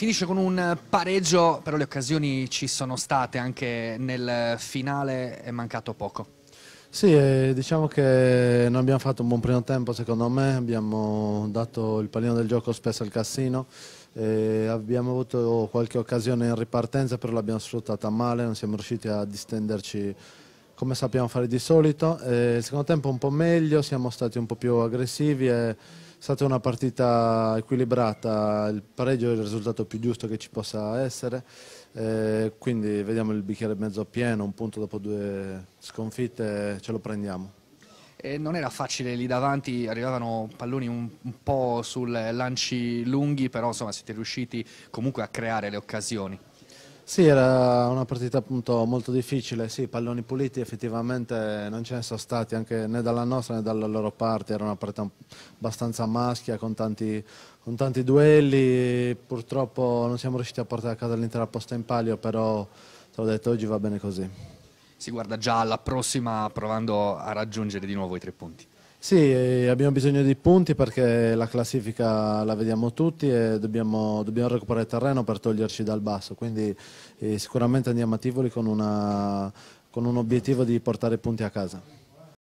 Finisce con un pareggio, però le occasioni ci sono state anche nel finale, è mancato poco. Sì, eh, diciamo che noi abbiamo fatto un buon primo tempo secondo me, abbiamo dato il pallino del gioco spesso al Cassino, eh, abbiamo avuto qualche occasione in ripartenza però l'abbiamo sfruttata male, non siamo riusciti a distenderci come sappiamo fare di solito. Eh, il secondo tempo un po' meglio, siamo stati un po' più aggressivi e stata una partita equilibrata, il pareggio è il risultato più giusto che ci possa essere, eh, quindi vediamo il bicchiere mezzo pieno, un punto dopo due sconfitte ce lo prendiamo. E non era facile lì davanti, arrivavano palloni un, un po' sul lanci lunghi, però insomma siete riusciti comunque a creare le occasioni. Sì, era una partita appunto molto difficile, sì, palloni puliti effettivamente non ce ne sono stati anche né dalla nostra né dalla loro parte, era una partita abbastanza maschia con tanti, con tanti duelli, purtroppo non siamo riusciti a portare a casa l'intera posta in palio, però te l'ho detto oggi va bene così. Si guarda già alla prossima provando a raggiungere di nuovo i tre punti. Sì, abbiamo bisogno di punti perché la classifica la vediamo tutti e dobbiamo, dobbiamo recuperare terreno per toglierci dal basso, quindi eh, sicuramente andiamo a Tivoli con, una, con un obiettivo di portare punti a casa.